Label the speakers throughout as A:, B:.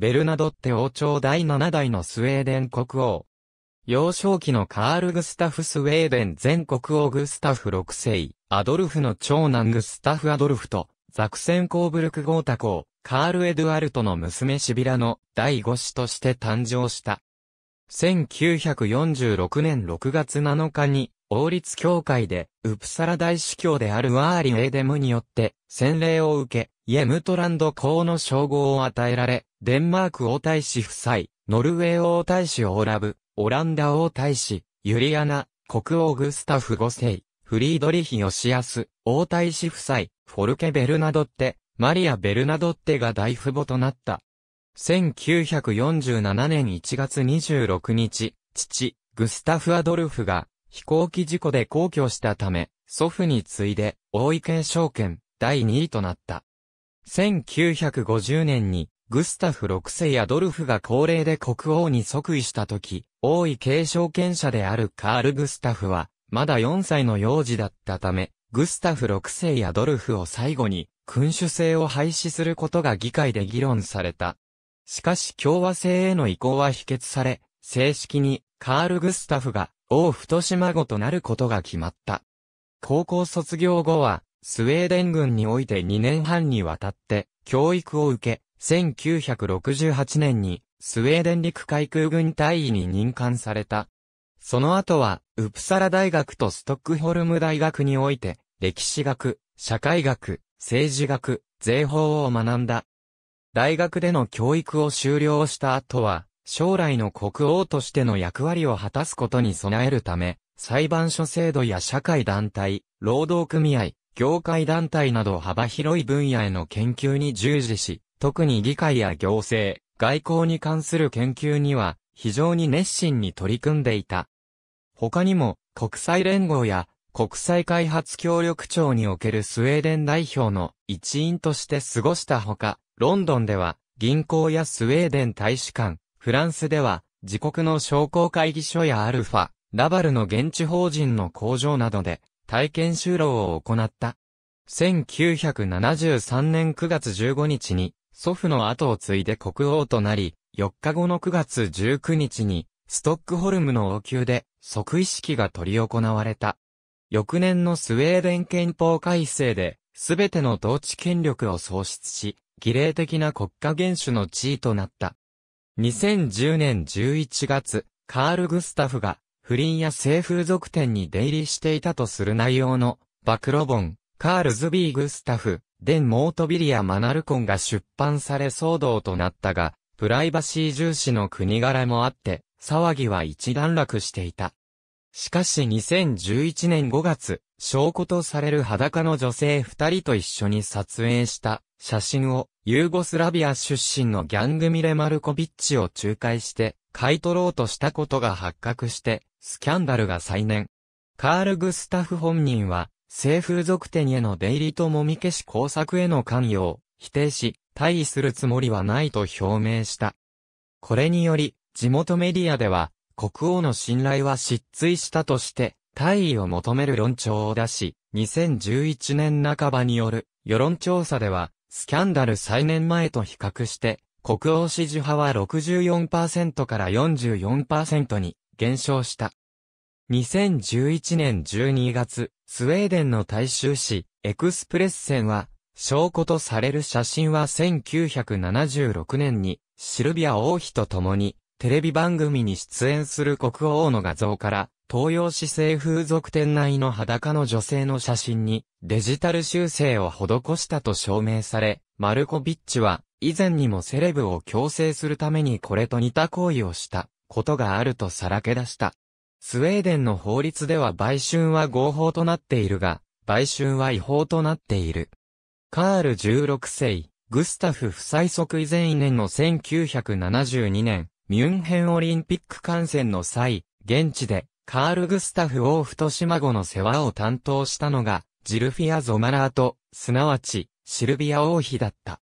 A: ベルナドッテ王朝第7代のスウェーデン国王。幼少期のカール・グスタフ・スウェーデン全国王グスタフ6世、アドルフの長男グスタフ・アドルフと、ザクセン・コーブルク・ゴータ公、カール・エドゥアルトの娘シビラの第5子として誕生した。1946年6月7日に、王立教会で、ウプサラ大司教であるワーリン・エーデムによって、洗礼を受け、イエムトランド公の称号を与えられ、デンマーク王太子夫妻、ノルウェー王太子オーラブ、オランダ王太子、ユリアナ、国王グスタフ5世、フリードリヒ・ヨシアス、王太子夫妻、フォルケ・ベルナドッテ、マリア・ベルナドッテが大父母となった。1947年1月26日、父、グスタフ・アドルフが飛行機事故で皇居したため、祖父に次いで、大池継承権、第2位となった。1950年に、グスタフ6世やドルフが高齢で国王に即位した時、王位継承権者であるカール・グスタフは、まだ4歳の幼児だったため、グスタフ6世やドルフを最後に、君主制を廃止することが議会で議論された。しかし共和制への移行は否決され、正式にカール・グスタフが王太子となることが決まった。高校卒業後は、スウェーデン軍において2年半にわたって教育を受け、1968年にスウェーデン陸海空軍隊員に任官された。その後は、ウプサラ大学とストックホルム大学において、歴史学、社会学、政治学、税法を学んだ。大学での教育を修了した後は、将来の国王としての役割を果たすことに備えるため、裁判所制度や社会団体、労働組合、業界団体など幅広い分野への研究に従事し、特に議会や行政、外交に関する研究には非常に熱心に取り組んでいた。他にも国際連合や国際開発協力庁におけるスウェーデン代表の一員として過ごしたほか、ロンドンでは銀行やスウェーデン大使館、フランスでは自国の商工会議所やアルファ、ラバルの現地法人の工場などで体験就労を行った。1973年9月15日に、祖父の後を継いで国王となり、4日後の9月19日に、ストックホルムの王宮で即位式が取り行われた。翌年のスウェーデン憲法改正で、すべての統治権力を創出し、儀礼的な国家元首の地位となった。2010年11月、カール・グスタフが不倫や性風俗店に出入りしていたとする内容の、暴露本、カールズ・ビー・グスタフ、デン・モートビリア・マナルコンが出版され騒動となったが、プライバシー重視の国柄もあって、騒ぎは一段落していた。しかし2011年5月、証拠とされる裸の女性二人と一緒に撮影した写真をユーゴスラビア出身のギャングミレ・マルコビッチを仲介して買い取ろうとしたことが発覚してスキャンダルが再燃。カール・グスタフ本人は、性風俗店への出入りともみ消し工作への関与を否定し、退位するつもりはないと表明した。これにより、地元メディアでは、国王の信頼は失墜したとして、退位を求める論調を出し、2011年半ばによる世論調査では、スキャンダル再燃前と比較して、国王支持派は64%から44%に減少した。2011年12月、スウェーデンの大衆紙、エクスプレッセンは、証拠とされる写真は1976年に、シルビア王妃と共に、テレビ番組に出演する国王の画像から、東洋市政風俗店内の裸の女性の写真に、デジタル修正を施したと証明され、マルコビッチは、以前にもセレブを強制するためにこれと似た行為をした、ことがあるとさらけ出した。スウェーデンの法律では売春は合法となっているが、売春は違法となっている。カール16世、グスタフ不採則以前年の1972年、ミュンヘンオリンピック観戦の際、現地で、カール・グスタフ王府と島後の世話を担当したのが、ジルフィア・ゾマラート、すなわち、シルビア王妃だった。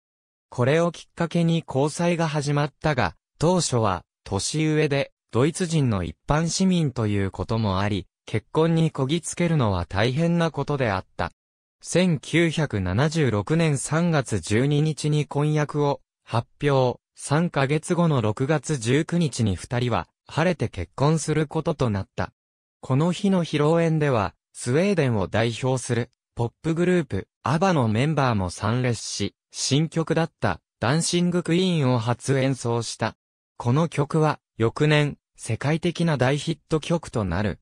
A: これをきっかけに交際が始まったが、当初は、年上で、ドイツ人の一般市民ということもあり、結婚にこぎつけるのは大変なことであった。1976年3月12日に婚約を発表、3ヶ月後の6月19日に二人は晴れて結婚することとなった。この日の披露宴では、スウェーデンを代表するポップグループ、アバのメンバーも参列し、新曲だったダンシングクイーンを初演奏した。この曲は、翌年、世界的な大ヒット曲となる。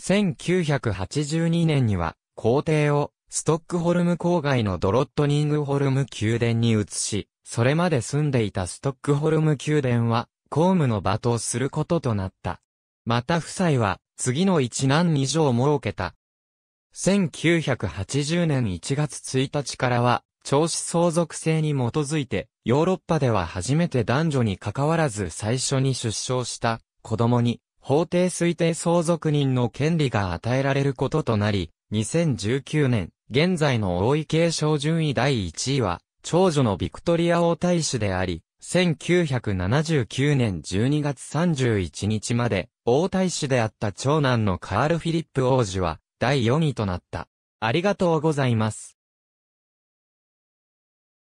A: 1982年には、皇帝を、ストックホルム郊外のドロットニングホルム宮殿に移し、それまで住んでいたストックホルム宮殿は、公務の場とすることとなった。また夫妻は、次の一男二女を設けた。1980年1月1日からは、長子相続制に基づいて、ヨーロッパでは初めて男女に関わらず最初に出生した子供に法定推定相続人の権利が与えられることとなり、2019年、現在の王位継承順位第1位は、長女のビクトリア王太子であり、1979年12月31日まで、王太子であった長男のカール・フィリップ王子は、第4位となった。ありがとうございます。